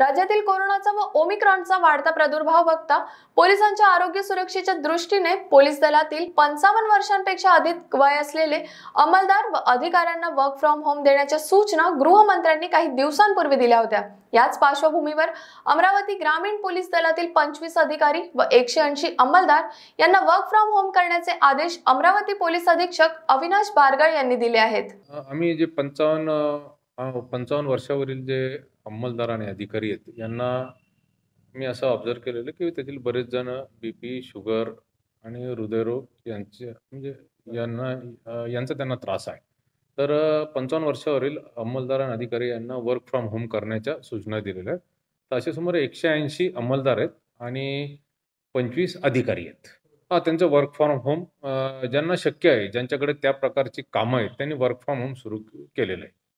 राज्यातील कोरोनाचा व ओमिक्रॉनचा वाढता प्रादुर्भाव बघता पोलिसांच्या आरोग्य सुरक्षेच्या दृष्टीने पोलीस दलातील पंचावन्न वर्षांपेक्षा अधिक वय असलेले अंमलदार व अधिकाऱ्यांना वर्क फ्रॉम होम देण्याच्या सूचना गृहमंत्र्यांनी काही दिवसांपूर्वी दिल्या होत्या याच पार्श्वभूमीवर अमरावती ग्रामीण पोलीस दलातील पंचवीस अधिकारी व एकशे ऐंशी अंमलदार यांना वर्क फ्रॉम होम करण्याचे आदेश अमरावती पोलीस अधीक्षक अविनाश बारगळ यांनी दिले आहेत आम्ही जे पंचावन्न पंचावन्न वर्षावरील जे अंमलदार आणि अधिकारी आहेत यांना मी असं ऑब्झर्व केलेलं की त्यातील बरेच जण बी पी शुगर आणि हृदयरोग यांचे म्हणजे यांना यांचा त्यांना त्रास आहे तर पंचावन्न वर्षावरील अंमलदार आणि अधिकारी यांना वर्क फ्रॉम होम करण्याच्या सूचना दिलेल्या आहेत तर असे सुमारे एकशे ऐंशी अंमलदार आहेत आणि पंचवीस अधिकारी आहेत हा त्यांचं वर्क फ्रॉम होम ज्यांना शक्य आहे ज्यांच्याकडे त्या प्रकारची कामं आहेत त्यांनी वर्क फ्रॉम होम सुरू केलेलं आहे